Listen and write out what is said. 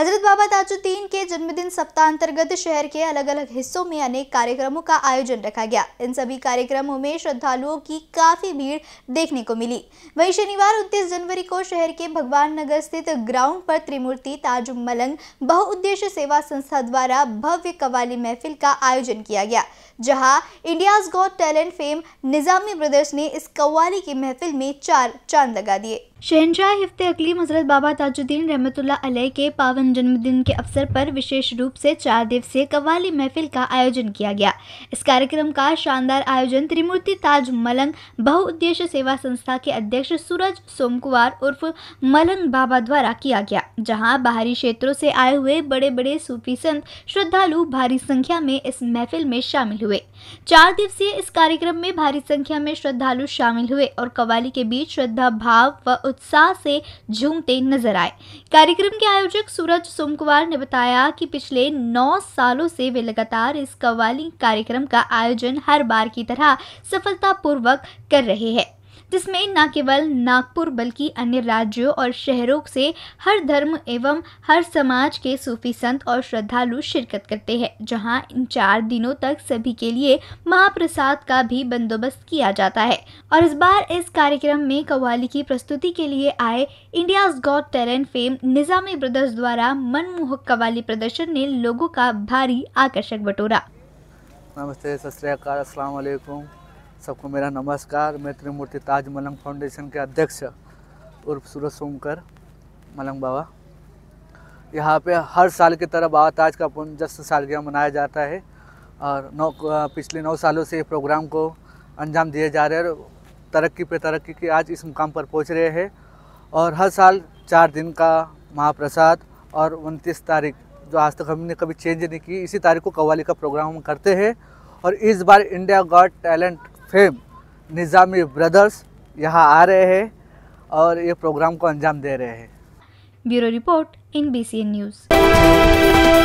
हजरत बाबा ताजुद्दीन के जन्मदिन सप्ताह अंतर्गत शहर के अलग अलग हिस्सों में अनेक कार्यक्रमों का आयोजन रखा गया इन सभी कार्यक्रमों में श्रद्धालुओं की काफी भीड़ देखने को मिली वही शनिवार उन्तीस जनवरी को शहर के भगवान नगर स्थित ग्राउंड पर त्रिमूर्ति ताज मलंग बहुउद्देश्य सेवा संस्था द्वारा भव्य कवाली महफिल का आयोजन किया गया जहाँ India's got talent fame Nizami brothers ने इस कव्वाली की महफिल में चार चांद लगा दिए शहनशाह हफ्ते अकली मजरत बाबा ताजुद्दीन रहमतुल्ला के पावन जन्मदिन के अवसर पर विशेष रूप से चार दिवसीय कवाली महफिल का आयोजन किया गया इस कार्यक्रम का शानदार आयोजन त्रिमूर्ति ताज मलंग बहुउद्देश्य सेवा संस्था के अध्यक्ष सूरज सोमकुवार उर्फ मलंग बाबा द्वारा किया गया जहाँ बाहरी क्षेत्रों से आए हुए बड़े बड़े सूफी संत श्रद्धालु भारी संख्या में इस महफिल में शामिल हुए चार दिवसीय इस कार्यक्रम में भारी संख्या में श्रद्धालु शामिल हुए और कवाली के बीच श्रद्धा भाव व उत्साह से झूमते नजर आए कार्यक्रम के आयोजक सूरज सोमकुमार ने बताया कि पिछले नौ सालों से वे लगातार इस कव्वाली कार्यक्रम का आयोजन हर बार की तरह सफलतापूर्वक कर रहे हैं जिसमें न केवल नागपुर बल्कि अन्य राज्यों और शहरों से हर धर्म एवं हर समाज के सूफी संत और श्रद्धालु शिरकत करते हैं जहां इन चार दिनों तक सभी के लिए महाप्रसाद का भी बंदोबस्त किया जाता है और इस बार इस कार्यक्रम में कव्वाली की प्रस्तुति के लिए आए India got talent fame Nizami brothers द्वारा मनमोहक कव्वाली प्रदर्शन ने लोगों का भारी आकर्षक बटोरा नमस्ते सत श्रीकाल सबको मेरा नमस्कार मैं त्रिमूर्ति ताज मलंग फाउंडेशन के अध्यक्ष उर्फ सूरज सोमकर मलंग बाबा यहाँ पे हर साल की तरह बाबा ताज का पंचस्त सालगिरह मनाया जाता है और नौ पिछले नौ सालों से ये प्रोग्राम को अंजाम दिए जा रहे हैं और तरक्की पे तरक्की के आज इस मुकाम पर पहुँच रहे हैं और हर साल चार दिन का महाप्रसाद और उनतीस तारीख जो आज तक हमने कभी चेंज नहीं की इसी तारीख को कवाली का प्रोग्राम हम करते हैं और इस बार India got talent fame Nizami brothers यहाँ आ रहे हैं और ये प्रोग्राम को अंजाम दे रहे हैं bureau report in B news